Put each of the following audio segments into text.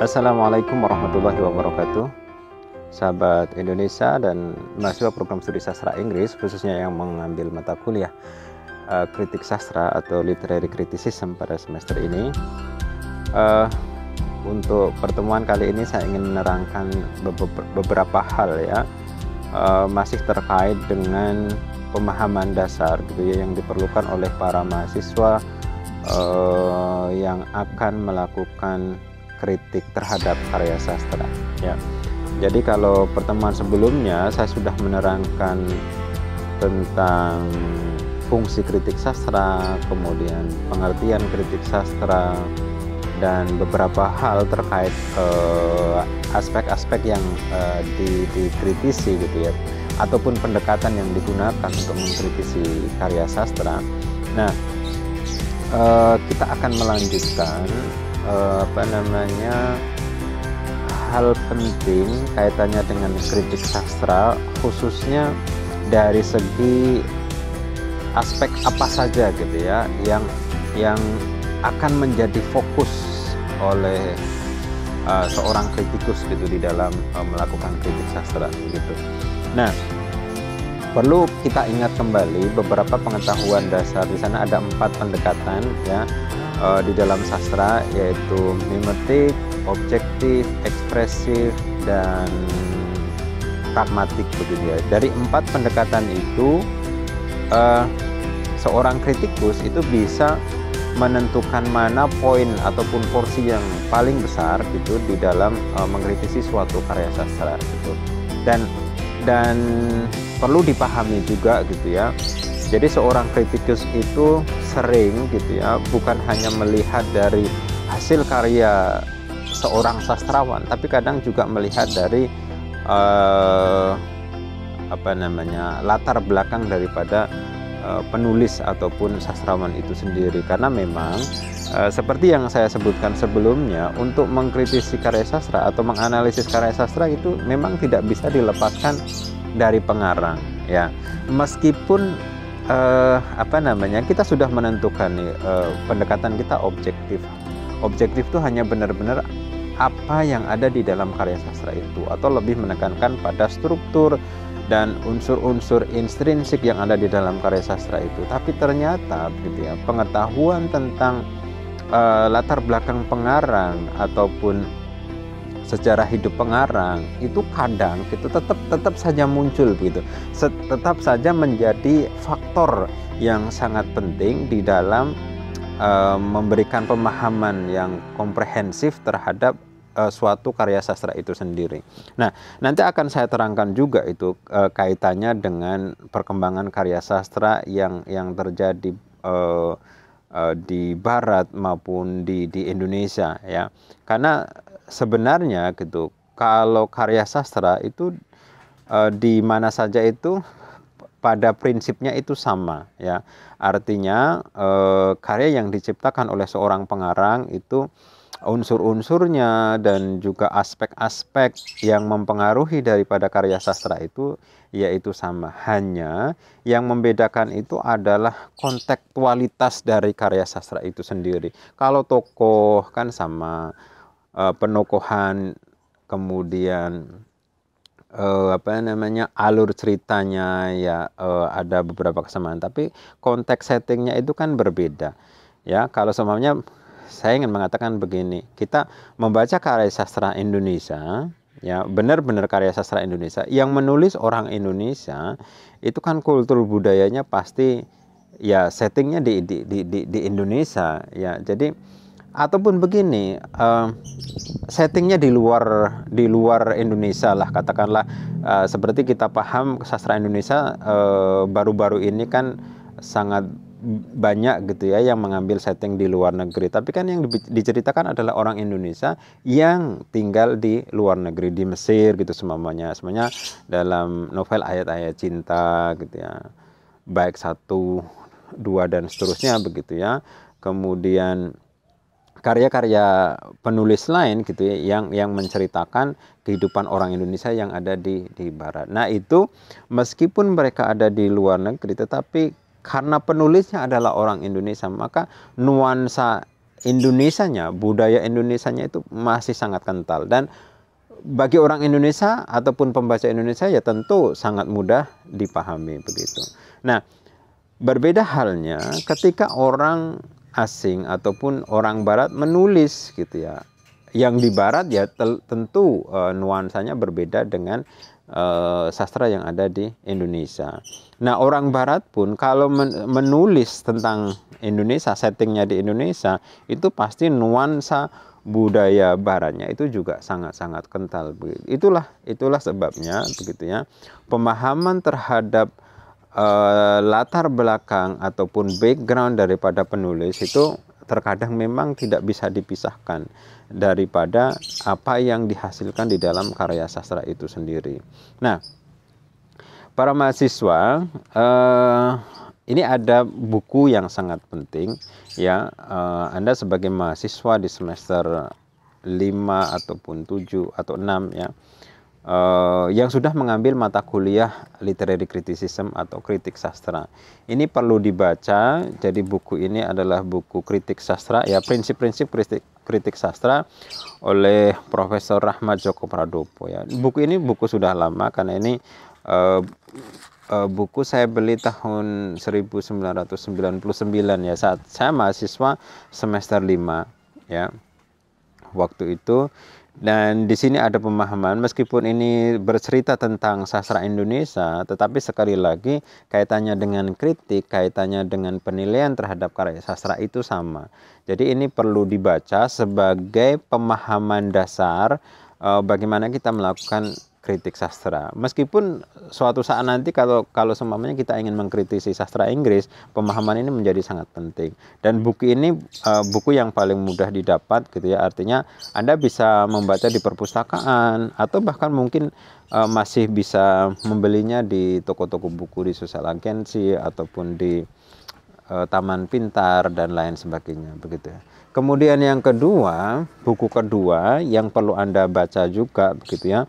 Assalamualaikum warahmatullahi wabarakatuh Sahabat Indonesia dan mahasiswa program studi sastra Inggris khususnya yang mengambil mata kuliah uh, kritik sastra atau literary criticism pada semester ini uh, Untuk pertemuan kali ini saya ingin menerangkan beberapa hal ya uh, masih terkait dengan pemahaman dasar gitu ya yang diperlukan oleh para mahasiswa uh, yang akan melakukan kritik terhadap karya sastra ya jadi kalau pertemuan sebelumnya saya sudah menerangkan tentang fungsi kritik sastra kemudian pengertian kritik sastra dan beberapa hal terkait eh, aspek-aspek uh, yang uh, di, dikritisi gitu ya ataupun pendekatan yang digunakan untuk mengkritisi karya sastra. Nah, uh, kita akan melanjutkan Eh, apa namanya hal penting kaitannya dengan kritik sastra khususnya dari segi aspek apa saja gitu ya yang yang akan menjadi fokus oleh uh, seorang kritikus gitu di dalam uh, melakukan kritik sastra gitu. Nah, perlu kita ingat kembali beberapa pengetahuan dasar di sana ada empat pendekatan ya uh, di dalam sastra yaitu mimetik, objektif, ekspresif dan pragmatik begitu ya. Dari empat pendekatan itu uh, seorang kritikus itu bisa menentukan mana poin ataupun porsi yang paling besar gitu di dalam uh, mengkritisi suatu karya sastra gitu. Dan dan perlu dipahami juga gitu ya jadi seorang kritikus itu sering gitu ya, bukan hanya melihat dari hasil karya seorang sastrawan, tapi kadang juga melihat dari uh, apa namanya latar belakang daripada uh, penulis ataupun sastrawan itu sendiri. Karena memang uh, seperti yang saya sebutkan sebelumnya, untuk mengkritisi karya sastra atau menganalisis karya sastra itu memang tidak bisa dilepaskan dari pengarang ya meskipun uh, apa namanya kita sudah menentukan nih uh, pendekatan kita objektif objektif itu hanya benar-benar apa yang ada di dalam karya sastra itu atau lebih menekankan pada struktur dan unsur-unsur intrinsik yang ada di dalam karya sastra itu tapi ternyata gitu ya pengetahuan tentang uh, latar belakang pengarang ataupun sejarah hidup pengarang itu kadang itu tetap tetap saja muncul begitu tetap saja menjadi faktor yang sangat penting di dalam e, memberikan pemahaman yang komprehensif terhadap e, suatu karya sastra itu sendiri. Nah, nanti akan saya terangkan juga itu e, kaitannya dengan perkembangan karya sastra yang yang terjadi e, Eh, di barat maupun di di Indonesia ya. Karena sebenarnya gitu kalau karya sastra itu uh, di mana saja itu pada prinsipnya itu sama ya. Artinya uh, karya yang diciptakan oleh seorang pengarang itu unsur-unsurnya dan juga aspek-aspek yang mempengaruhi daripada karya sastra itu yaitu sama hanya yang membedakan itu adalah kontekstualitas dari karya sastra itu sendiri kalau tokoh kan sama e, penokohan kemudian e, apa namanya alur ceritanya ya e, ada beberapa kesamaan tapi konteks settingnya itu kan berbeda ya kalau semuanya saya ingin mengatakan begini, kita membaca karya sastra Indonesia, ya benar-benar karya sastra Indonesia, yang menulis orang Indonesia itu kan kultur budayanya pasti ya settingnya di di di di, di Indonesia, ya jadi ataupun begini uh, settingnya di luar di luar Indonesia lah katakanlah uh, seperti kita paham sastra Indonesia eh, baru-baru uh, baru -baru ini kan sangat banyak gitu ya yang mengambil setting di luar negeri. Tapi kan yang diceritakan adalah orang Indonesia yang tinggal di luar negeri di Mesir gitu semuanya. Semuanya dalam novel ayat-ayat cinta gitu ya. Baik satu, dua dan seterusnya begitu ya. Kemudian karya-karya penulis lain gitu ya yang yang menceritakan kehidupan orang Indonesia yang ada di di barat. Nah, itu meskipun mereka ada di luar negeri tetapi karena penulisnya adalah orang Indonesia maka nuansa Indonesianya budaya Indonesianya itu masih sangat kental dan bagi orang Indonesia ataupun pembaca Indonesia ya tentu sangat mudah dipahami begitu. Nah, berbeda halnya ketika orang asing ataupun orang barat menulis gitu ya. Yang di barat ya tentu uh, nuansanya berbeda dengan Eh, sastra yang ada di Indonesia. Nah, orang Barat pun kalau menulis tentang Indonesia, settingnya di Indonesia, itu pasti nuansa budaya Baratnya itu juga sangat-sangat kental. Itulah, itulah sebabnya, begitu ya. Pemahaman terhadap uh, latar belakang ataupun background daripada penulis itu terkadang memang tidak bisa dipisahkan daripada apa yang dihasilkan di dalam karya sastra itu sendiri. Nah, para mahasiswa eh, ini ada buku yang sangat penting ya eh, Anda sebagai mahasiswa di semester 5 ataupun 7 atau 6 ya uh, yang sudah mengambil mata kuliah literary criticism atau kritik sastra. Ini perlu dibaca. Jadi buku ini adalah buku kritik sastra ya prinsip-prinsip kritik kritik sastra oleh Profesor Rahmat Joko Pradopo ya. Buku ini buku sudah lama karena ini uh, buku saya beli tahun 1999 ya saat saya mahasiswa semester 5 ya. Waktu itu dan di sini ada pemahaman meskipun ini bercerita tentang sastra Indonesia, tetapi sekali lagi kaitannya dengan kritik, kaitannya dengan penilaian terhadap karya sastra itu sama. Jadi ini perlu dibaca sebagai pemahaman dasar e, bagaimana kita melakukan kritik sastra. Meskipun suatu saat nanti kalau kalau semuanya kita ingin mengkritisi sastra Inggris, pemahaman ini menjadi sangat penting. Dan buku ini uh, buku yang paling mudah didapat gitu ya. Artinya Anda bisa membaca di perpustakaan atau bahkan mungkin uh, masih bisa membelinya di toko-toko buku di sosial agensi ataupun di uh, taman pintar dan lain sebagainya begitu ya. Kemudian yang kedua, buku kedua yang perlu Anda baca juga begitu ya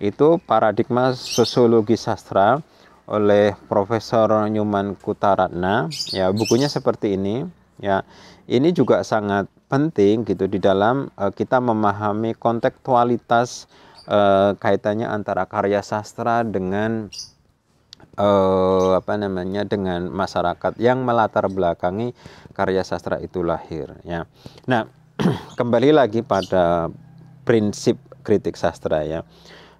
itu paradigma sosiologi sastra oleh Profesor Nyuman Kutaratna ya bukunya seperti ini ya ini juga sangat penting gitu di dalam uh, kita memahami kontekstualitas uh, eh, kaitannya antara karya sastra dengan uh, apa namanya dengan masyarakat yang melatar belakangi karya sastra itu lahir ya nah kembali lagi pada prinsip kritik sastra ya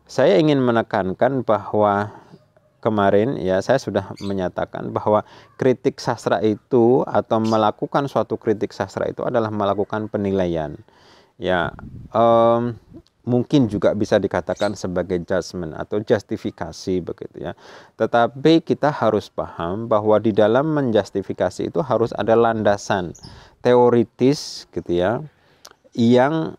saya ingin menekankan bahwa kemarin ya saya sudah menyatakan bahwa kritik sastra itu atau melakukan suatu kritik sastra itu adalah melakukan penilaian ya um, mungkin juga bisa dikatakan sebagai judgement atau justifikasi begitu ya. Tetapi kita harus paham bahwa di dalam menjustifikasi itu harus ada landasan teoritis gitu ya yang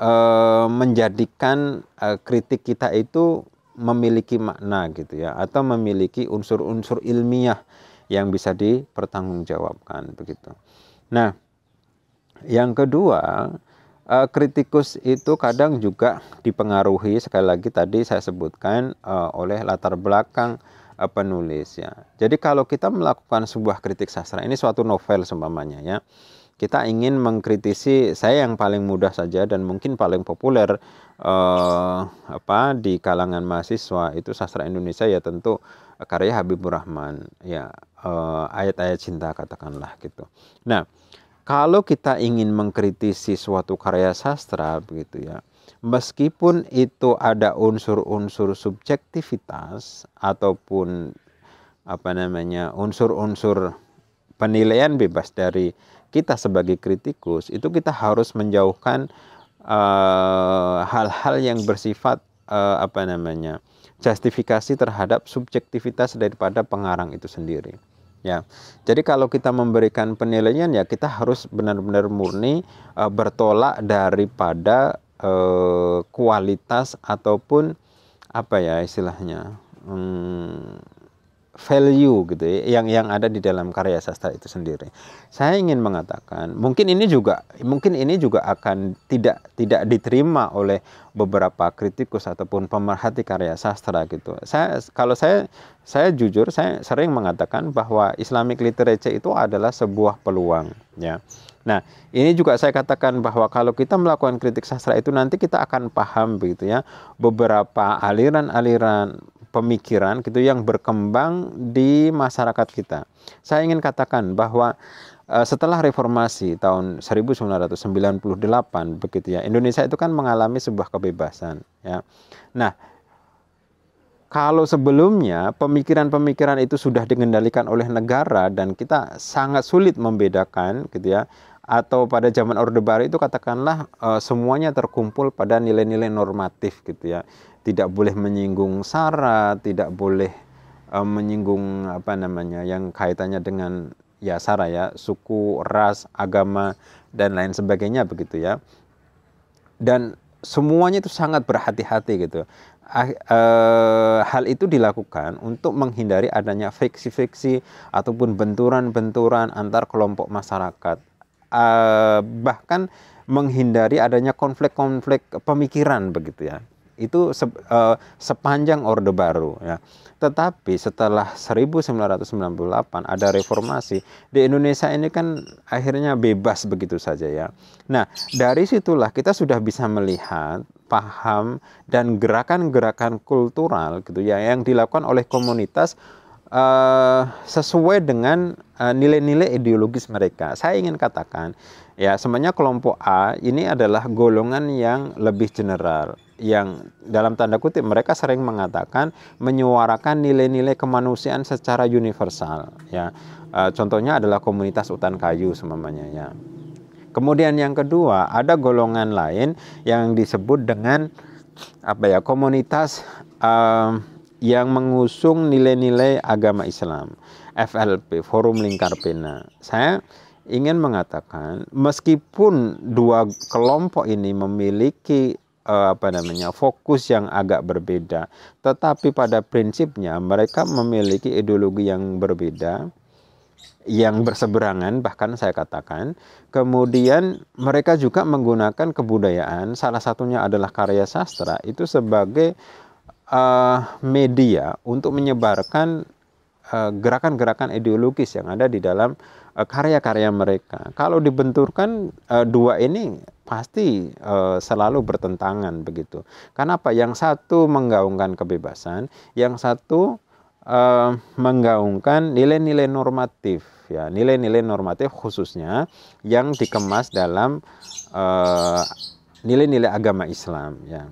Eh, menjadikan eh, kritik kita itu memiliki makna gitu ya atau memiliki unsur-unsur ilmiah yang bisa dipertanggungjawabkan begitu. Nah, yang kedua, eh, kritikus itu kadang juga dipengaruhi sekali lagi tadi saya sebutkan oleh latar belakang penulis ya. Jadi kalau kita melakukan sebuah kritik sastra ini suatu novel seumpamanya ya kita ingin mengkritisi saya yang paling mudah saja dan mungkin paling populer uh, apa di kalangan mahasiswa itu sastra Indonesia ya tentu eh, karya Habibur Rahman ya eh, ayat-ayat uh, cinta katakanlah gitu. Nah, kalau kita ingin mengkritisi suatu karya sastra begitu ya, meskipun itu ada unsur-unsur subjektivitas ataupun apa namanya unsur-unsur penilaian bebas dari kita sebagai kritikus itu kita harus menjauhkan eh, hal-hal uh, yang bersifat uh, apa namanya justifikasi terhadap subjektivitas daripada pengarang itu sendiri ya jadi kalau kita memberikan penilaian ya kita harus benar-benar murni uh, bertolak daripada uh, kualitas ataupun apa ya istilahnya hmm, value gitu ya yang yang ada di dalam karya sastra itu sendiri. Saya ingin mengatakan mungkin ini juga mungkin ini juga akan tidak tidak diterima oleh beberapa kritikus ataupun pemerhati karya sastra gitu. Saya kalau saya saya jujur saya sering mengatakan bahwa Islamic literature itu adalah sebuah peluang ya. Nah, ini juga saya katakan bahwa kalau kita melakukan kritik sastra itu nanti kita akan paham begitu ya beberapa aliran-aliran pemikiran gitu yang berkembang di masyarakat kita. Saya ingin katakan bahwa eh, setelah reformasi tahun 1998 begitu ya Indonesia itu kan mengalami sebuah kebebasan ya. Nah, kalau sebelumnya pemikiran-pemikiran itu sudah dikendalikan oleh negara dan kita sangat sulit membedakan gitu ya atau pada zaman Orde Baru itu katakanlah e, semuanya terkumpul pada nilai-nilai normatif gitu ya tidak boleh menyinggung sara, tidak boleh uh, menyinggung apa namanya yang kaitannya dengan ya sara ya, suku, ras, agama dan lain sebagainya begitu ya. Dan semuanya itu sangat berhati-hati gitu. Uh, uh, hal itu dilakukan untuk menghindari adanya fiksi-fiksi ataupun benturan-benturan antar kelompok masyarakat. Uh, bahkan menghindari adanya konflik-konflik pemikiran begitu ya itu se, uh, eh, sepanjang Orde Baru ya. Tetapi setelah 1998 ada reformasi di Indonesia ini kan akhirnya bebas begitu saja ya. Nah, dari situlah kita sudah bisa melihat paham dan gerakan-gerakan kultural gitu ya yang dilakukan oleh komunitas uh, sesuai dengan eh, nilai-nilai uh, ideologis mereka. Saya ingin katakan, ya semuanya kelompok A ini adalah golongan yang lebih general, yang dalam tanda kutip mereka sering mengatakan menyuarakan nilai-nilai kemanusiaan secara universal. Ya, uh, contohnya adalah komunitas hutan kayu semuanya ya. Kemudian yang kedua ada golongan lain yang disebut dengan apa ya komunitas uh, yang mengusung nilai-nilai agama Islam, FLP, Forum Lingkar Pena. Saya ingin mengatakan meskipun dua kelompok ini memiliki eh, apa namanya fokus yang agak berbeda, tetapi pada prinsipnya mereka memiliki ideologi yang berbeda, yang berseberangan bahkan saya katakan kemudian mereka juga menggunakan kebudayaan salah satunya adalah karya sastra itu sebagai uh, media untuk menyebarkan eh, gerakan-gerakan uh, ideologis yang ada di dalam eh, karya-karya uh, mereka. Kalau dibenturkan uh, dua ini pasti uh, selalu bertentangan begitu. Karena apa? Yang satu menggaungkan kebebasan, yang satu uh, menggaungkan nilai-nilai normatif ya, nilai-nilai normatif khususnya yang dikemas dalam nilai-nilai uh, agama Islam ya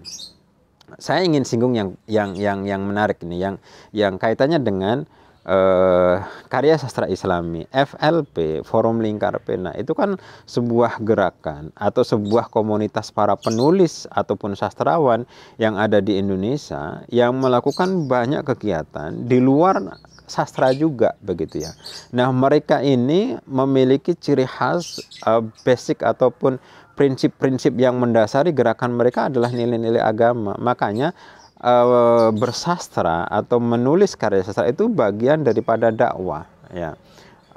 saya ingin singgung yang yang yang yang menarik ini yang yang kaitannya dengan uh, karya sastra Islami FLP Forum Lingkar Pena itu kan sebuah gerakan atau sebuah komunitas para penulis ataupun sastrawan yang ada di Indonesia yang melakukan banyak kegiatan di luar sastra juga begitu ya. Nah mereka ini memiliki ciri khas uh, basic ataupun prinsip-prinsip yang mendasari gerakan mereka adalah nilai-nilai agama. Makanya uh, bersastra atau menulis karya sastra itu bagian daripada dakwah ya.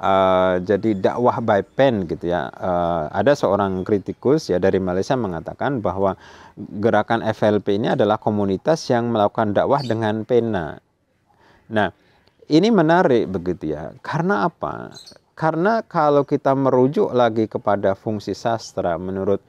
Uh, jadi dakwah by pen gitu ya. Uh, ada seorang kritikus ya dari Malaysia mengatakan bahwa gerakan FLP ini adalah komunitas yang melakukan dakwah dengan pena. Nah, ini menarik begitu ya. Karena apa? Karena kalau kita merujuk lagi kepada fungsi sastra menurut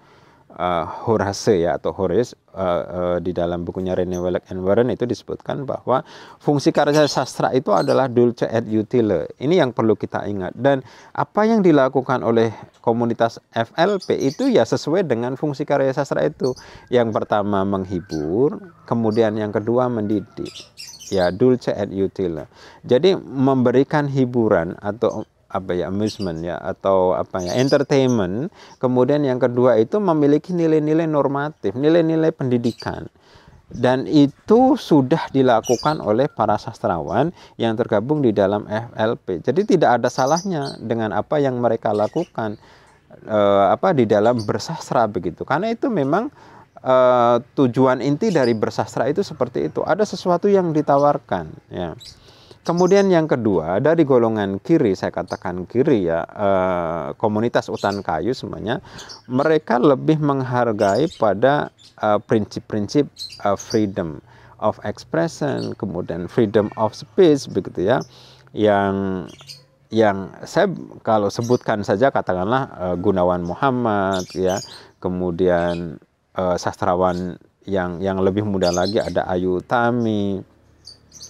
uh, Horace ya atau Horace uh, uh, di dalam bukunya René Wallach and Warren itu disebutkan bahwa fungsi karya sastra itu adalah dulce et utile. Ini yang perlu kita ingat dan apa yang dilakukan oleh komunitas FLP itu ya sesuai dengan fungsi karya sastra itu. Yang pertama menghibur, kemudian yang kedua mendidik ya dulce et utile. Jadi memberikan hiburan atau apa ya amusement ya atau apa ya entertainment. Kemudian yang kedua itu memiliki nilai-nilai normatif, nilai-nilai pendidikan. Dan itu sudah dilakukan oleh para sastrawan yang tergabung di dalam FLP. Jadi tidak ada salahnya dengan apa yang mereka lakukan e, apa di dalam bersastra begitu. Karena itu memang Eh, tujuan inti dari bersastra itu seperti itu. Ada sesuatu yang ditawarkan, ya. Kemudian yang kedua dari golongan kiri saya katakan kiri ya eh, komunitas hutan kayu semuanya mereka lebih menghargai pada eh, prinsip-prinsip freedom of expression kemudian freedom of speech begitu ya yang yang saya kalau sebutkan saja katakanlah Gunawan Muhammad ya kemudian uh, sastrawan yang yang lebih muda lagi ada Ayu Tami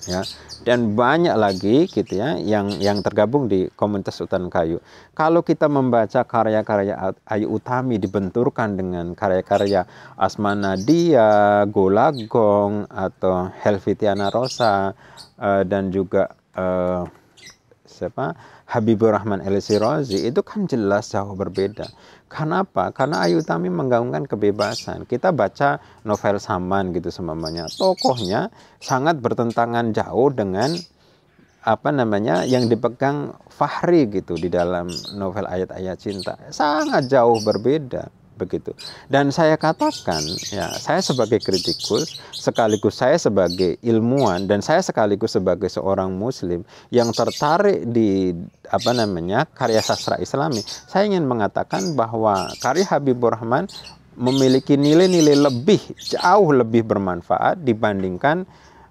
ya dan banyak lagi gitu ya yang yang tergabung di komunitas hutan kayu. Kalau kita membaca karya-karya Ayu Utami dibenturkan dengan karya-karya Asma Nadia, Golagong atau Helvitiana Rosa uh, dan juga uh, siapa Habibur Rahman El Sirazi itu kan jelas jauh berbeda. Kenapa? Karena Ayu Tami menggaungkan kebebasan. Kita baca novel Saman gitu semamanya. Tokohnya sangat bertentangan jauh dengan apa namanya yang dipegang Fahri gitu di dalam novel ayat-ayat cinta. Sangat jauh berbeda begitu. Dan saya katakan, ya, saya sebagai kritikus, sekaligus saya sebagai ilmuwan dan saya sekaligus sebagai seorang muslim yang tertarik di apa namanya karya sastra Islami, saya ingin mengatakan bahwa karya Habibur Rahman memiliki nilai-nilai lebih jauh lebih bermanfaat dibandingkan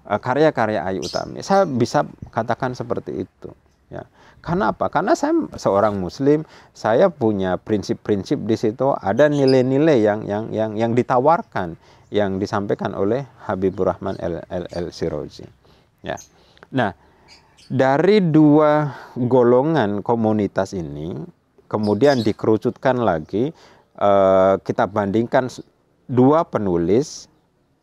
eh, karya-karya Ayu Utami. Saya bisa katakan seperti itu, ya. Karena apa? Karena saya seorang muslim, saya punya prinsip-prinsip di situ, ada nilai-nilai yang yang yang yang ditawarkan yang disampaikan oleh Habibur Rahman L L, L Sirozi. Ya. Nah, dari dua golongan komunitas ini kemudian dikerucutkan lagi eh, kita bandingkan dua penulis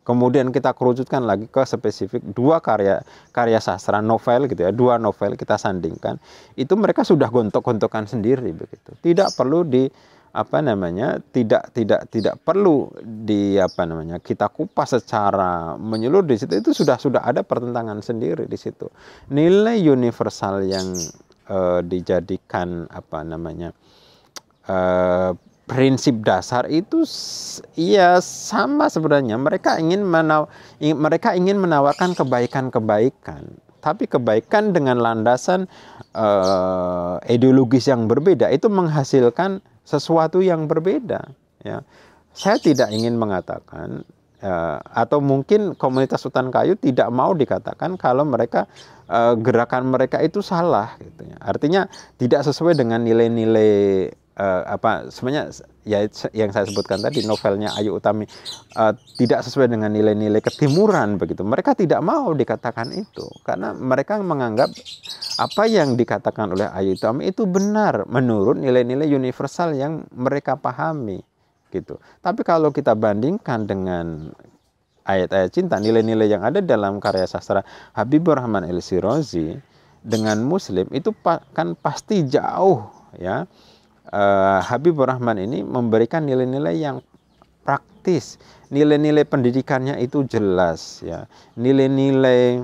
Kemudian kita kerucutkan lagi ke spesifik dua karya karya sastra novel gitu ya, dua novel kita sandingkan. Itu mereka sudah gontok-gontokan sendiri begitu. Tidak perlu di apa namanya tidak tidak tidak perlu di apa namanya kita kupas secara menyeluruh di situ itu sudah sudah ada pertentangan sendiri di situ nilai universal yang eh, dijadikan apa namanya eh, prinsip dasar itu ya sama sebenarnya mereka ingin menaw mereka ingin menawarkan kebaikan-kebaikan tapi kebaikan dengan landasan uh, ideologis yang berbeda itu menghasilkan sesuatu yang berbeda ya saya tidak ingin mengatakan uh, atau mungkin komunitas hutan kayu tidak mau dikatakan kalau mereka uh, gerakan mereka itu salah gitu ya. Artinya tidak sesuai dengan nilai-nilai uh, apa sebenarnya ya yang saya sebutkan tadi novelnya Ayu Utami uh, tidak sesuai dengan nilai-nilai ketimuran begitu. Mereka tidak mau dikatakan itu karena mereka menganggap apa yang dikatakan oleh Ayu Utami itu benar menurut nilai-nilai universal yang mereka pahami gitu. Tapi kalau kita bandingkan dengan ayat-ayat cinta, nilai-nilai yang ada dalam karya sastra Habibur Rahman El Sirozi dengan Muslim itu kan pasti jauh ya uh, eh, Habibur Rahman ini memberikan nilai-nilai yang praktis, nilai-nilai pendidikannya itu jelas ya, nilai-nilai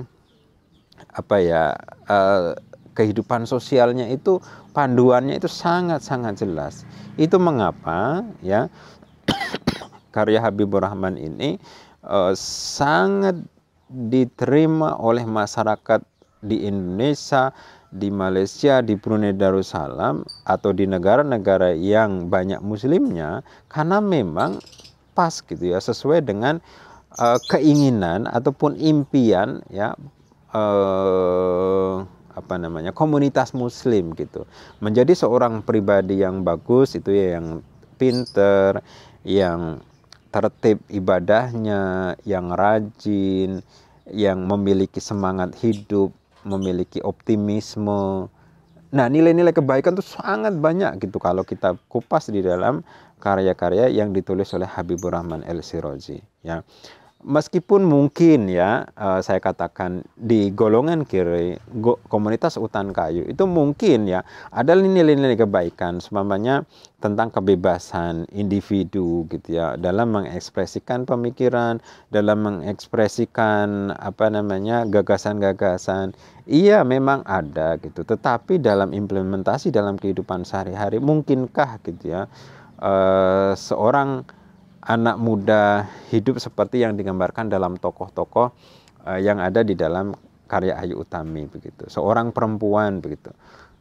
apa ya uh, kehidupan sosialnya itu panduannya itu sangat-sangat jelas. Itu mengapa ya karya Habib Rahman ini uh, sangat diterima oleh masyarakat di Indonesia di Malaysia, di Brunei Darussalam atau di negara-negara yang banyak muslimnya karena memang pas gitu ya sesuai dengan uh, keinginan ataupun impian ya uh, apa namanya komunitas muslim gitu menjadi seorang pribadi yang bagus itu ya yang pinter yang tertib ibadahnya yang rajin yang memiliki semangat hidup memiliki optimisme. Nah, nilai-nilai kebaikan itu sangat banyak gitu kalau kita kupas di dalam karya-karya yang ditulis oleh Habibur Rahman El Sirozi, ya meskipun mungkin ya eh, saya katakan di golongan kiri komunitas hutan kayu itu mungkin ya ada nilai-nilai kebaikan semuanya tentang kebebasan individu gitu ya dalam mengekspresikan pemikiran dalam mengekspresikan apa namanya gagasan-gagasan iya memang ada gitu tetapi dalam implementasi dalam kehidupan sehari-hari mungkinkah gitu ya eh, seorang anak muda hidup seperti yang digambarkan dalam tokoh-tokoh eh, yang ada di dalam karya Ayu Utami begitu. Seorang perempuan begitu.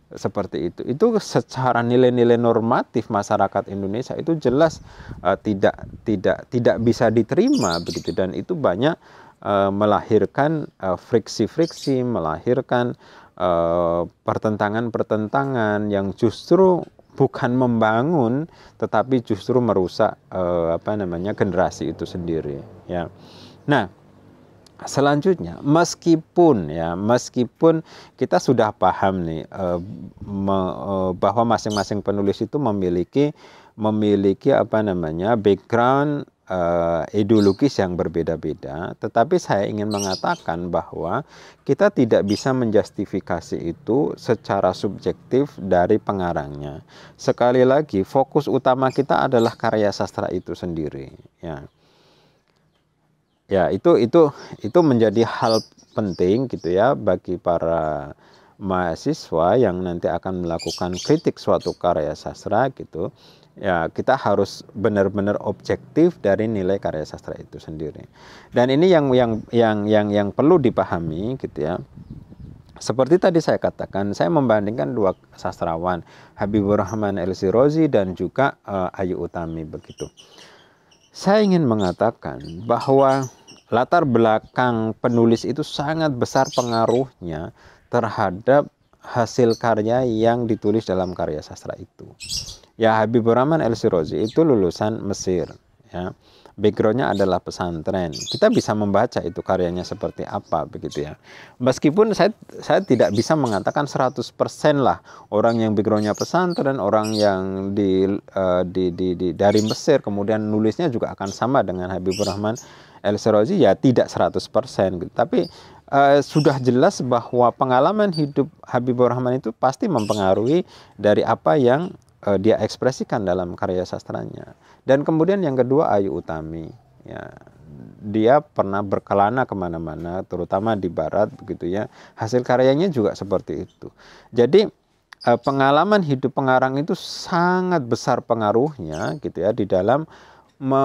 Seperti itu. Itu secara nilai-nilai normatif masyarakat Indonesia itu jelas uh, tidak tidak tidak bisa diterima begitu dan itu banyak uh, melahirkan friksi friksi-friksi, melahirkan pertentangan-pertentangan yang justru bukan membangun tetapi justru merusak eh, apa namanya generasi itu sendiri ya. Nah, selanjutnya meskipun ya meskipun kita sudah paham nih eh, me, eh, bahwa masing-masing penulis itu memiliki memiliki apa namanya background uh, ideologis yang berbeda-beda, tetapi saya ingin mengatakan bahwa kita tidak bisa menjustifikasi itu secara subjektif dari pengarangnya. Sekali lagi, fokus utama kita adalah karya sastra itu sendiri, ya. Ya, itu itu itu menjadi hal penting gitu ya bagi para mahasiswa yang nanti akan melakukan kritik suatu karya sastra gitu ya kita harus benar-benar objektif dari nilai karya sastra itu sendiri dan ini yang yang yang yang yang perlu dipahami gitu ya seperti tadi saya katakan saya membandingkan dua sastrawan Habibur Rahman El Sirozi dan juga uh, Ayu Utami begitu saya ingin mengatakan bahwa latar belakang penulis itu sangat besar pengaruhnya terhadap hasil karya yang ditulis dalam karya sastra itu Ya Habibur Rahman El Sirozi itu lulusan Mesir. Ya. Backgroundnya adalah pesantren. Kita bisa membaca itu karyanya seperti apa begitu ya. Meskipun saya saya tidak bisa mengatakan 100% lah orang yang backgroundnya pesantren, orang yang di, uh, di, di, di dari Mesir kemudian nulisnya juga akan sama dengan Habibur Rahman El Sirozi ya tidak 100% gitu. Tapi Uh, sudah jelas bahwa pengalaman hidup Habibur Rahman itu pasti mempengaruhi dari apa yang uh, dia ekspresikan dalam karya sastranya. Dan kemudian yang kedua Ayu Utami, ya dia pernah berkelana kemana-mana, terutama di Barat begitu ya. Hasil karyanya juga seperti itu. Jadi uh, pengalaman hidup pengarang itu sangat besar pengaruhnya gitu ya di dalam me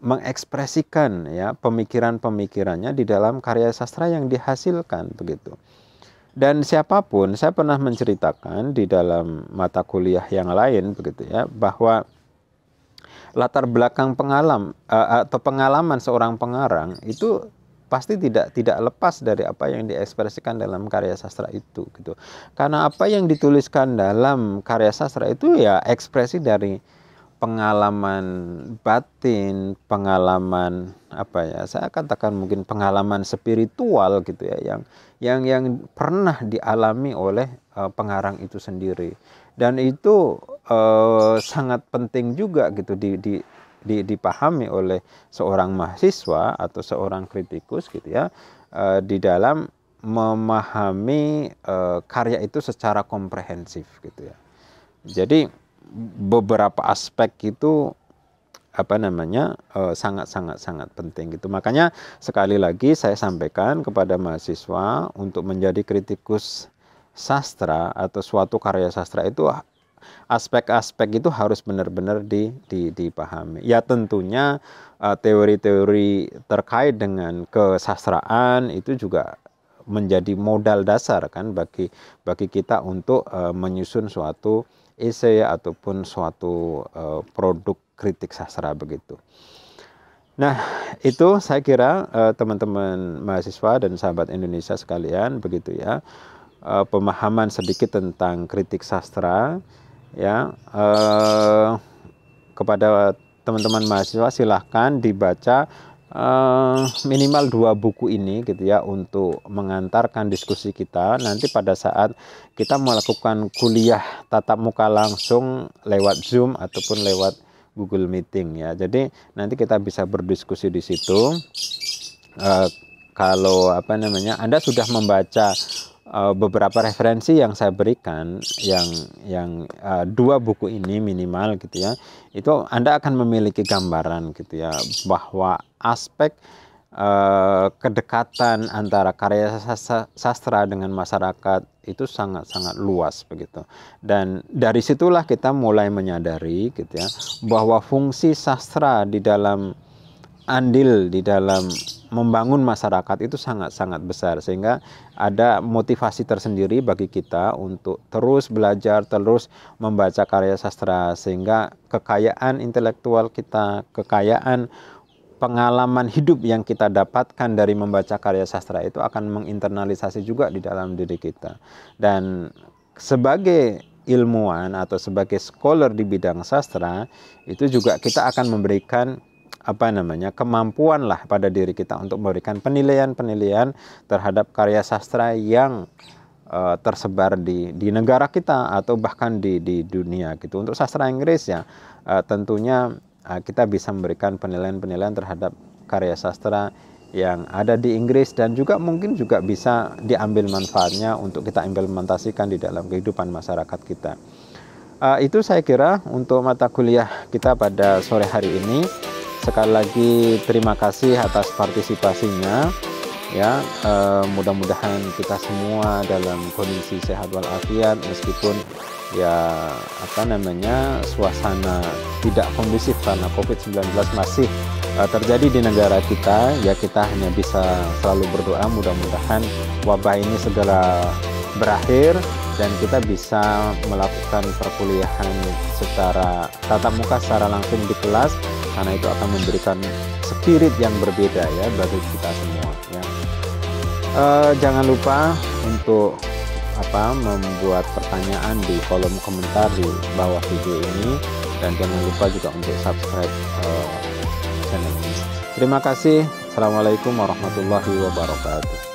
mengekspresikan ya pemikiran-pemikirannya di dalam karya sastra yang dihasilkan begitu dan siapapun saya pernah menceritakan di dalam mata kuliah yang lain begitu ya bahwa latar belakang pengalaman uh, eh, eh, atau pengalaman seorang pengarang itu pasti tidak tidak lepas dari apa yang diekspresikan dalam karya sastra itu gitu karena apa yang dituliskan dalam karya sastra itu ya ekspresi dari pengalaman batin, pengalaman apa ya? Saya katakan mungkin pengalaman spiritual gitu ya yang yang yang pernah dialami oleh uh, pengarang itu sendiri. Dan itu uh, sangat penting juga gitu di di di, dipahami oleh seorang mahasiswa atau seorang kritikus gitu ya uh, di dalam memahami uh, karya itu secara komprehensif gitu ya. Jadi beberapa aspek itu apa namanya eh, sangat sangat sangat penting gitu makanya sekali lagi saya sampaikan kepada mahasiswa untuk menjadi kritikus sastra atau suatu karya sastra itu aspek-aspek itu harus benar-benar di, di, dipahami ya tentunya eh, teori-teori terkait dengan kesastraan itu juga menjadi modal dasar kan bagi bagi kita untuk eh, menyusun suatu esai ataupun suatu uh, produk kritik sastra begitu. Nah, itu saya kira eh, teman-teman uh, mahasiswa dan sahabat Indonesia sekalian begitu ya. Uh, pemahaman sedikit tentang kritik sastra ya uh, kepada teman-teman mahasiswa silahkan dibaca Eh, minimal dua buku ini gitu ya untuk mengantarkan diskusi kita nanti pada saat kita melakukan kuliah tatap muka langsung lewat Zoom ataupun lewat Google Meeting ya. Jadi nanti kita bisa berdiskusi di situ. Uh, kalau apa namanya Anda sudah membaca uh, beberapa referensi yang saya berikan yang yang uh, dua buku ini minimal gitu ya itu Anda akan memiliki gambaran gitu ya bahwa aspek eh, kedekatan antara karya sastra dengan masyarakat itu sangat-sangat luas begitu. Dan dari situlah kita mulai menyadari gitu ya bahwa fungsi sastra di dalam andil di dalam membangun masyarakat itu sangat-sangat besar sehingga ada motivasi tersendiri bagi kita untuk terus belajar, terus membaca karya sastra sehingga kekayaan intelektual kita, kekayaan pengalaman hidup yang kita dapatkan dari membaca karya sastra itu akan menginternalisasi juga di dalam diri kita. Dan sebagai ilmuwan atau sebagai scholar di bidang sastra itu juga kita akan memberikan apa namanya kemampuan lah pada diri kita untuk memberikan penilaian-penilaian terhadap karya sastra yang uh, tersebar di di negara kita atau bahkan di di dunia gitu untuk sastra Inggris ya uh, tentunya Ah, kita bisa memberikan penilaian-penilaian terhadap karya sastra yang ada di Inggris dan juga mungkin juga bisa diambil manfaatnya untuk kita implementasikan di dalam kehidupan masyarakat kita. Uh, itu saya kira untuk mata kuliah kita pada sore hari ini. Sekali lagi terima kasih atas partisipasinya ya uh, mudah-mudahan kita semua dalam kondisi sehat walafiat meskipun ya apa namanya suasana tidak kondusif karena COVID-19 masih uh, terjadi di negara kita ya kita hanya bisa selalu berdoa mudah-mudahan wabah ini segera berakhir dan kita bisa melakukan perkuliahan secara tatap muka secara langsung di kelas karena itu akan memberikan spirit yang berbeda ya bagi kita semua uh, jangan lupa untuk apa membuat pertanyaan di kolom komentar di bawah video ini dan jangan lupa juga untuk subscribe uh, channel ini. Terima kasih. Assalamualaikum warahmatullahi wabarakatuh.